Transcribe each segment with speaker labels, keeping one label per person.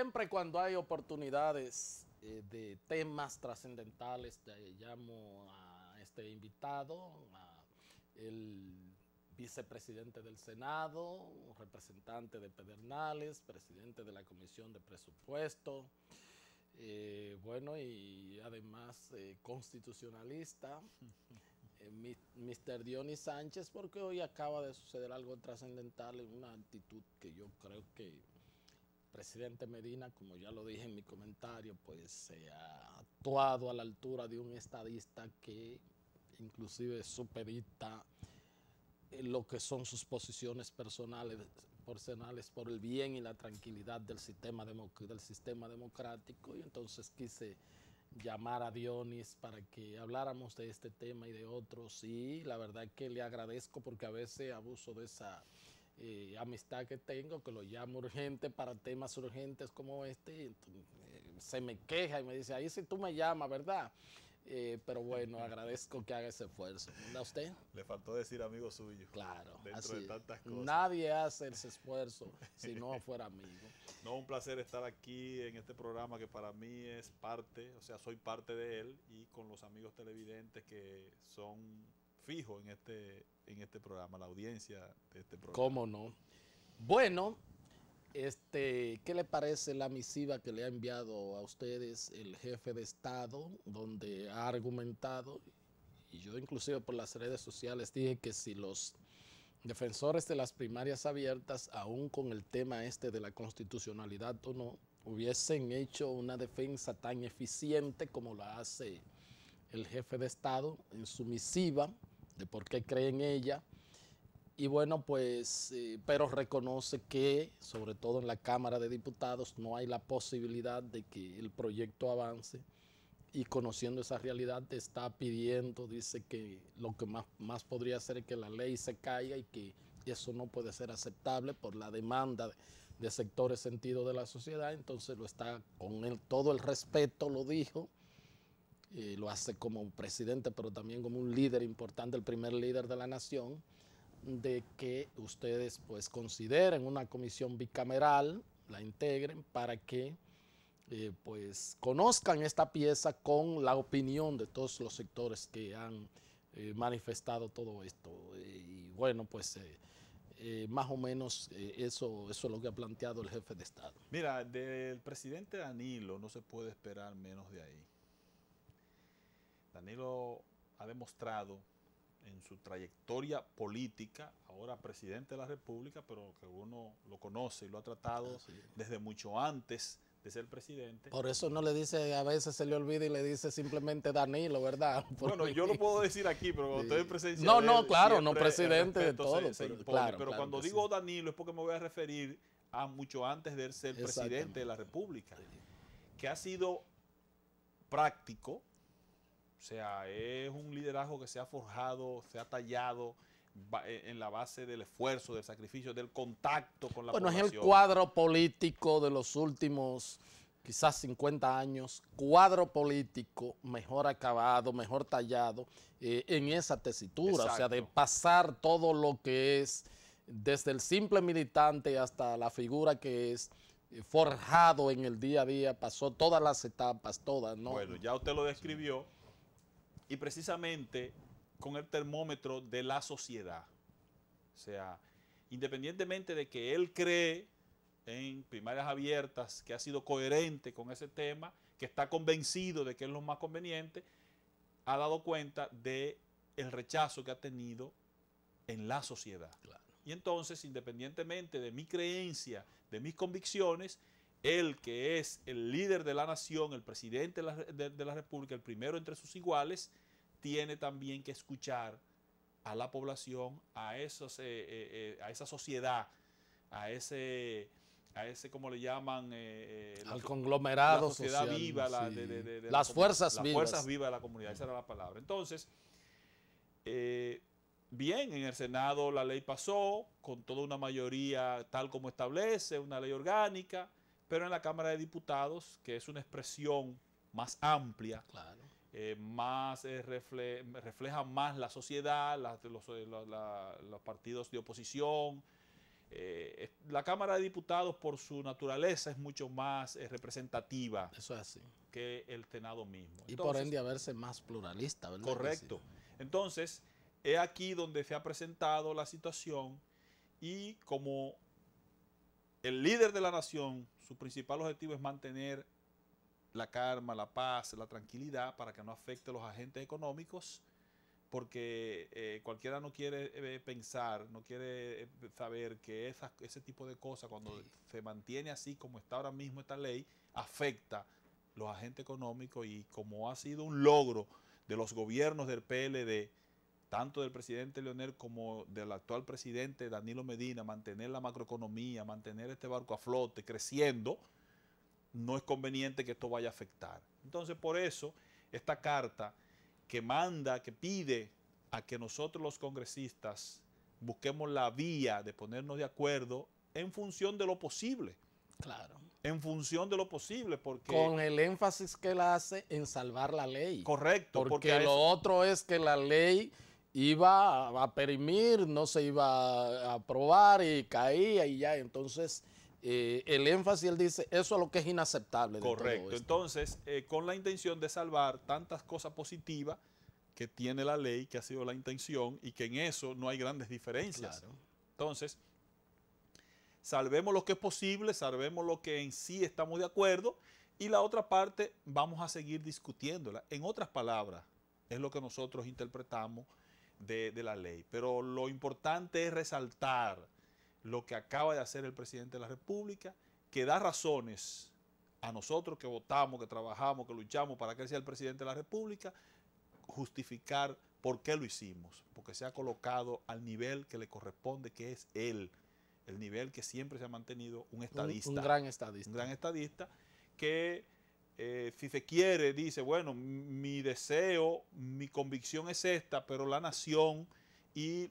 Speaker 1: siempre cuando hay oportunidades eh, de temas trascendentales, llamo a este invitado, el vicepresidente del Senado, representante de Pedernales, presidente de la Comisión de Presupuesto, eh, bueno, y además eh, constitucionalista, Mister Mr. Dionis Sánchez, porque hoy acaba de suceder algo trascendental en una actitud que yo creo que presidente Medina, como ya lo dije en mi comentario, pues se ha actuado a la altura de un estadista que inclusive supedita eh, lo que son sus posiciones personales, por el bien y la tranquilidad del sistema, del sistema democrático. Y entonces quise llamar a Dionis para que habláramos de este tema y de otros. Y la verdad que le agradezco porque a veces abuso de esa eh, amistad que tengo, que lo llamo urgente para temas urgentes como este, eh, se me queja y me dice, ahí sí tú me llamas, ¿verdad? Eh, pero bueno, agradezco que haga ese esfuerzo. ¿A usted?
Speaker 2: Le faltó decir amigo suyo. Claro. Dentro de tantas cosas.
Speaker 1: Nadie hace ese esfuerzo si no fuera amigo.
Speaker 2: No, un placer estar aquí en este programa que para mí es parte, o sea, soy parte de él y con los amigos televidentes que son
Speaker 1: fijos en este en este programa, la audiencia de este programa. ¿Cómo no? Bueno, este, ¿qué le parece la misiva que le ha enviado a ustedes el jefe de Estado, donde ha argumentado, y yo inclusive por las redes sociales dije que si los defensores de las primarias abiertas, aún con el tema este de la constitucionalidad o no, hubiesen hecho una defensa tan eficiente como la hace el jefe de Estado en su misiva, de por qué cree en ella. Y bueno, pues, eh, pero reconoce que, sobre todo en la Cámara de Diputados, no hay la posibilidad de que el proyecto avance. Y conociendo esa realidad, está pidiendo, dice que lo que más, más podría ser es que la ley se caiga y que eso no puede ser aceptable por la demanda de, sectores sentido de la sociedad. Entonces lo está con todo el respeto, lo dijo, lo hace como presidente, pero también como un líder importante, el primer líder de la nación, de que ustedes pues consideren una comisión bicameral, la integren para que eh, pues conozcan esta pieza con la opinión de todos los sectores que han eh, manifestado todo esto. Y bueno, pues... Eh, más o menos eso, eso es lo que ha planteado el jefe de Estado.
Speaker 2: Mira, del presidente Danilo no se puede esperar menos de ahí. Danilo ha demostrado en su trayectoria política, ahora presidente de la República, pero que uno lo conoce y lo ha tratado desde mucho antes de ser presidente. Por
Speaker 1: eso no le dice, a veces se le olvida y le dice simplemente Danilo, ¿verdad? bueno, yo lo puedo
Speaker 2: decir aquí, pero cuando estoy en presencia. No, no, claro, no presidente de todo. pero, cuando digo Danilo es porque me voy
Speaker 1: a referir
Speaker 2: a mucho antes de ser presidente de la República, que ha sido práctico, o sea, es un liderazgo que se ha forjado, se ha tallado e, en la base del esfuerzo, del sacrificio, del contacto con la población. Bueno, es el cuadro
Speaker 1: político de los últimos quizás 50 años, cuadro político mejor acabado, mejor tallado, eh, en esa tesitura, o sea, de pasar todo lo que es, desde el simple militante hasta la figura que es, eh, forjado en el día a día, pasó todas las etapas, todas, ¿no? Bueno, ya
Speaker 2: usted lo describió y precisamente con el termómetro de la sociedad. O sea, independientemente de que él cree en primarias abiertas, que ha sido coherente con ese tema, que está convencido de que es lo más conveniente, ha dado cuenta de el rechazo que ha tenido en la sociedad. Y entonces, independientemente de mi creencia, de mis convicciones, el que es el líder de la nación, el presidente de la, República, el primero entre sus iguales, tiene también que escuchar a la población, a, esos, eh, eh, eh, a esa sociedad, a ese, a ese como le llaman, al conglomerado sociedad viva, las fuerzas vivas. Las fuerzas vivas de la comunidad, esa era la palabra. Entonces, bien, en el Senado la ley pasó con toda una mayoría tal como establece, una ley orgánica pero en la Cámara de Diputados, que es una expresión más amplia, eh, más eh, refleja más la sociedad, eh, los, partidos de oposición. la Cámara de Diputados, por su naturaleza, es mucho más representativa que el Senado mismo. Y por ende,
Speaker 1: verse más pluralista, ¿verdad? Correcto.
Speaker 2: Entonces, es aquí donde se ha presentado la situación y como el líder de la nación su principal objetivo es mantener la calma, la paz, la tranquilidad para que no afecte a los agentes económicos, porque eh, cualquiera no quiere eh, pensar, no quiere eh, saber que ese tipo de cosas, cuando se mantiene así como está ahora mismo esta ley, afecta los agentes económicos y como ha sido un logro de los gobiernos del PLD, tanto del presidente Leonel como del actual presidente Danilo Medina, mantener la macroeconomía, mantener este barco a flote, creciendo, no es conveniente que esto vaya a afectar. Entonces, por eso, esta carta que manda, que pide a que nosotros los congresistas busquemos la vía de ponernos de acuerdo en función de lo posible. Claro. En función de lo posible, porque... Con
Speaker 1: el énfasis que él hace en salvar la ley. Correcto. Porque, porque lo otro es que la ley iba a perimir, no se iba a aprobar y caía y ya. Entonces, eh, el énfasis, él dice, eso es lo que es inaceptable. Correcto.
Speaker 2: Entonces, eh, con la intención de salvar tantas cosas positivas
Speaker 1: que tiene la ley, que ha sido la intención,
Speaker 2: y que en eso no hay grandes diferencias. Entonces, salvemos lo que es posible, salvemos lo que en sí estamos de acuerdo, y la otra parte vamos a seguir discutiéndola. En otras palabras, es lo que nosotros interpretamos de, la ley. Pero lo importante es resaltar lo que acaba de hacer el presidente de la República, que da razones a nosotros que votamos, que trabajamos, que luchamos para que él sea el presidente de la República, justificar por qué lo hicimos, porque se ha colocado al nivel que le corresponde, que es él, el nivel que siempre se ha mantenido un estadista. un gran estadista. Un gran estadista que eh, si se quiere, dice, bueno, mi deseo, mi convicción es esta, pero la nación
Speaker 1: y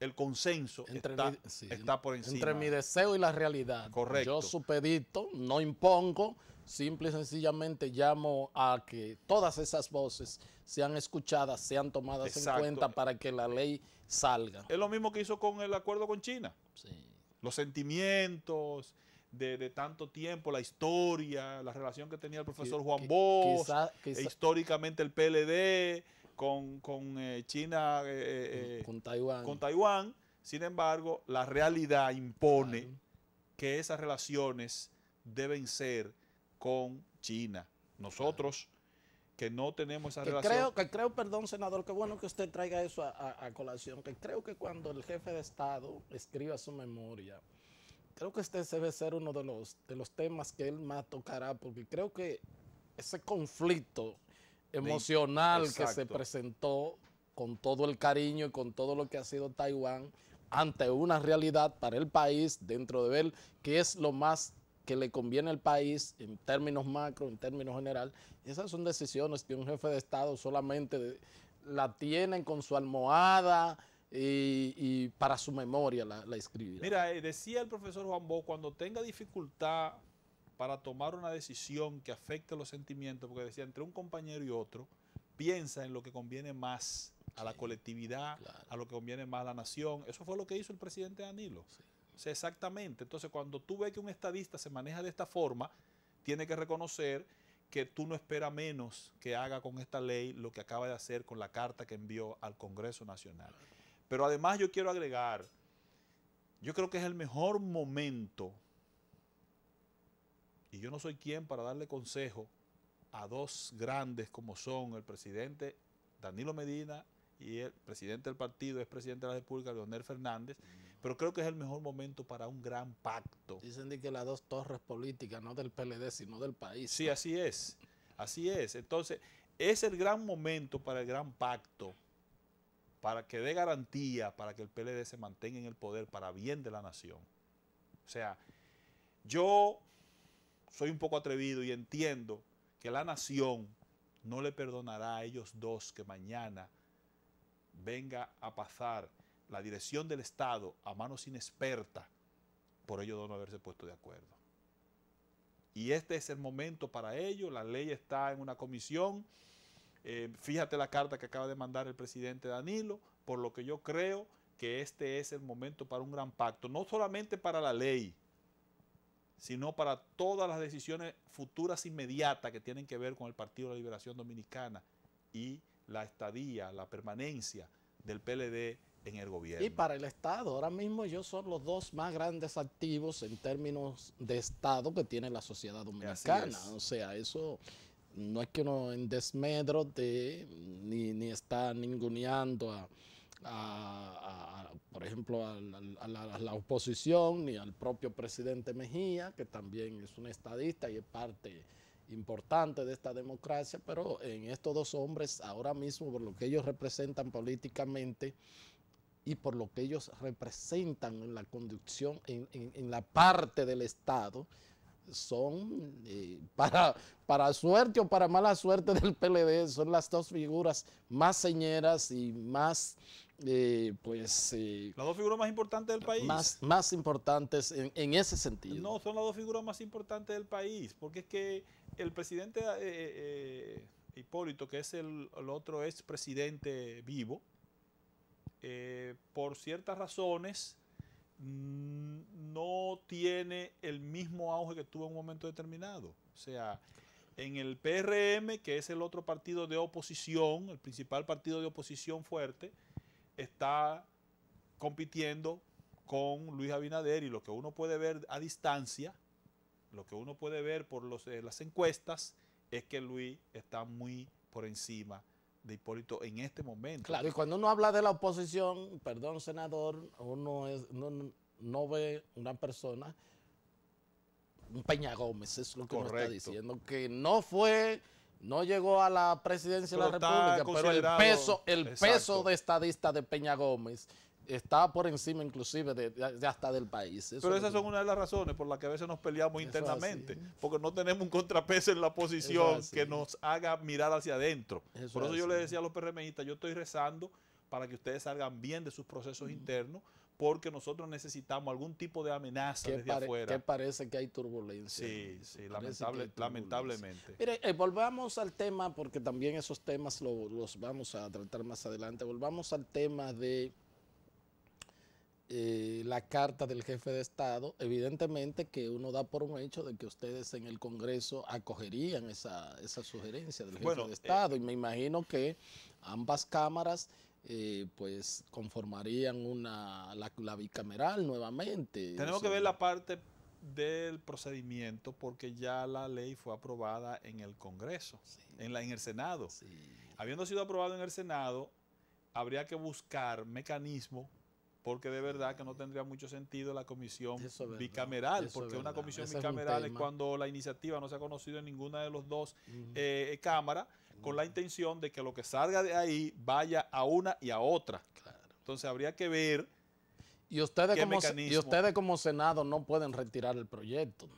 Speaker 1: el consenso está, por encima. Entre mi deseo y la realidad. Correcto. Yo supedito, no impongo, simple y sencillamente llamo a que todas esas voces sean escuchadas, sean tomadas en cuenta para que la
Speaker 2: ley salga. Es lo mismo que hizo con el acuerdo con China.
Speaker 1: Los sentimientos,
Speaker 2: de, tanto tiempo, la historia, la relación que tenía el profesor Juan Bosch, e históricamente el PLD con, con eh, China, eh, eh, con, Taiwán. Sin embargo, la realidad impone que esas relaciones deben ser con China. Nosotros que no tenemos esa que relación. Creo,
Speaker 1: que creo, perdón, senador, que bueno que usted traiga eso a, a colación, que creo que cuando el jefe de Estado escriba su memoria, creo que este debe ser uno de los, de los temas que él más tocará, porque creo que ese conflicto
Speaker 2: emocional que se
Speaker 1: presentó con todo el cariño y con todo lo que ha sido Taiwán ante una realidad para el país, dentro de él, que es lo más que le conviene al país en términos macro, en términos general. Esas son decisiones que un jefe de Estado solamente la tiene con su almohada, y, para su memoria la, la Mira,
Speaker 2: eh, decía el profesor Juan Bo, cuando tenga dificultad para tomar una decisión que afecte los sentimientos, porque decía, entre un compañero y otro, piensa en lo que conviene más a la colectividad, a lo que conviene más a la nación. Eso fue lo que hizo el presidente Danilo. exactamente. Entonces, cuando tú ves que un estadista se maneja de esta forma, tiene que reconocer que tú no esperas menos que haga con esta ley lo que acaba de hacer con la carta que envió al Congreso Nacional. Pero además yo quiero agregar, yo creo que es el mejor momento, y yo no soy quien para darle consejo a dos grandes como son el presidente Danilo Medina y el presidente del partido, es presidente de la República, Leonel Fernández, pero creo que es el mejor momento para un gran pacto. Dicen que las dos torres políticas, no del PLD, sino del país. Sí, así es, así es. Entonces, es el gran momento para el gran pacto para que dé garantía para que el PLD se mantenga en el poder para bien de la nación. O sea, yo soy un poco atrevido y entiendo que la nación no le perdonará a ellos dos que mañana venga a pasar la dirección del Estado a manos inexpertas por ellos no haberse puesto de acuerdo. Y este es el momento para ello. La ley está en una comisión eh, fíjate la carta que acaba de mandar el presidente Danilo, por lo que yo creo que este es el momento para un gran pacto, no solamente para la ley, sino para todas las decisiones futuras inmediatas que tienen que ver con el Partido de la Liberación Dominicana y la estadía, la permanencia del PLD en el gobierno. Y para el
Speaker 1: Estado, ahora mismo ellos son los dos más grandes activos en términos de Estado que tiene la sociedad dominicana. O sea, eso no es que uno en desmedro de, ni, ni está ninguneando a, por ejemplo, a la, oposición ni al propio presidente Mejía, que también es un estadista y es parte importante de esta democracia, pero en estos dos hombres ahora mismo, por lo que ellos representan políticamente y por lo que ellos representan en la conducción, en la parte del Estado, son, eh, para, para suerte o para mala suerte del PLD, son las dos figuras más señeras y más, eh, pues... Eh, las dos figuras más importantes del país. Más, más importantes en, ese sentido. No,
Speaker 2: son las dos figuras más importantes del país, porque es que el presidente Hipólito, que es el, el otro expresidente vivo, por ciertas razones mm, no tiene el mismo auge que tuvo en un momento determinado. O sea, en el PRM, que es el otro partido de oposición, el principal partido de oposición fuerte, está compitiendo con Luis Abinader y lo que uno puede ver a distancia, lo que uno puede ver por eh, las encuestas, es que Luis está muy por encima de Hipólito en este momento. Claro, y
Speaker 1: cuando uno habla de la oposición, perdón, senador, uno es, no ve una persona, un Peña Gómez, es lo que está diciendo, que no fue, no llegó a la presidencia de la República, pero el peso, el peso de estadista de Peña Gómez está por encima inclusive de, hasta del país. Pero esas
Speaker 2: son una de las razones por las que a veces nos peleamos internamente, porque no tenemos un contrapeso en la posición que nos haga mirar hacia adentro. por eso yo le decía a los PRMistas, yo estoy rezando para que ustedes salgan bien de sus procesos internos, porque nosotros necesitamos algún tipo de amenaza que desde afuera. Que
Speaker 1: parece que hay turbulencia. Sí, sí,
Speaker 2: lamentablemente.
Speaker 1: Mire, eh, volvamos al tema, porque también esos temas los vamos a tratar más adelante. Volvamos al tema de eh, la carta del jefe de Estado. Evidentemente que uno da por un hecho de que ustedes en el Congreso acogerían esa, sugerencia del jefe de eh, Estado. y me imagino que ambas cámaras eh, pues conformarían una la, bicameral nuevamente. Tenemos que ver la
Speaker 2: parte del procedimiento porque ya la ley fue aprobada en el Congreso, en, la, en el Senado. Habiendo sido aprobado en el Senado, habría que buscar mecanismos porque de verdad que no tendría mucho sentido la comisión bicameral, porque una comisión bicameral es, cuando la iniciativa no se ha conocido en ninguna de los dos eh, cámaras, con la intención de que lo que salga de ahí vaya a una y a otra. Entonces habría que ver.
Speaker 1: Y ustedes, como, y ustedes como Senado no pueden retirar el proyecto.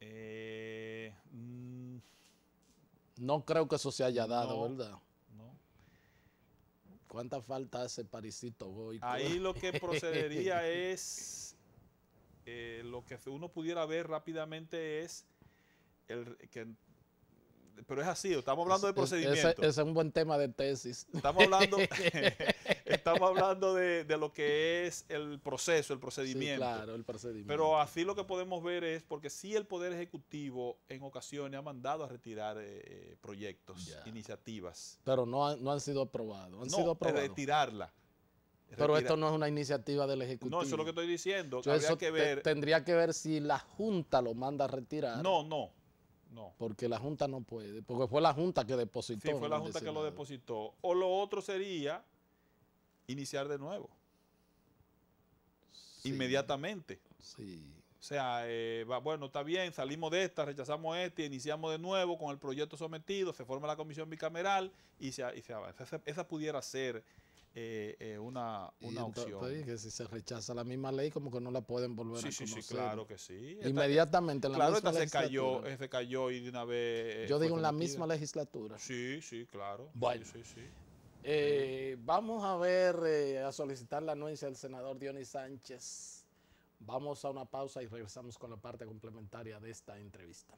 Speaker 1: Eh, mm. no creo que eso se haya dado, ¿verdad? ¿Cuánta falta hace Parisito Ahí lo que procedería
Speaker 2: es, eh, lo que uno pudiera ver rápidamente es, el que pero es así, estamos hablando de procedimiento. ese,
Speaker 1: es un buen tema de tesis. Estamos hablando,
Speaker 2: estamos hablando de, lo que es el proceso, el procedimiento. claro, el procedimiento. Pero así lo que podemos ver es, porque sí el Poder Ejecutivo en ocasiones ha mandado a retirar eh, eh, proyectos, iniciativas.
Speaker 1: Pero no, no han sido aprobados. Han no, sido aprobados.
Speaker 2: retirarla.
Speaker 1: Pero esto no es una iniciativa del Ejecutivo. No, eso es lo que
Speaker 2: estoy diciendo. que Tendría
Speaker 1: que ver si la Junta lo manda a retirar. No, no. No. Porque la Junta no puede. Porque fue la Junta que depositó. Sí, fue la Junta que lo
Speaker 2: depositó. O lo otro sería iniciar de nuevo. Inmediatamente. Sí. O sea, eh, bueno, está bien, salimos de esta, rechazamos esta, iniciamos de nuevo con el proyecto sometido, se forma la comisión bicameral y se, y Esa, pudiera ser eh, eh,
Speaker 1: una, una opción. Pues, que si se rechaza la misma ley, como que no la pueden volver a conocer. Sí, sí, claro que sí. Inmediatamente. la claro, esta se cayó,
Speaker 2: se cayó y de una vez... Yo digo en la misma
Speaker 1: legislatura.
Speaker 2: Sí, sí, claro. sí, sí.
Speaker 1: Eh, vamos a ver, eh, a solicitar la anuencia del senador Dionis Sánchez. Vamos a una pausa y regresamos con la parte complementaria de esta entrevista.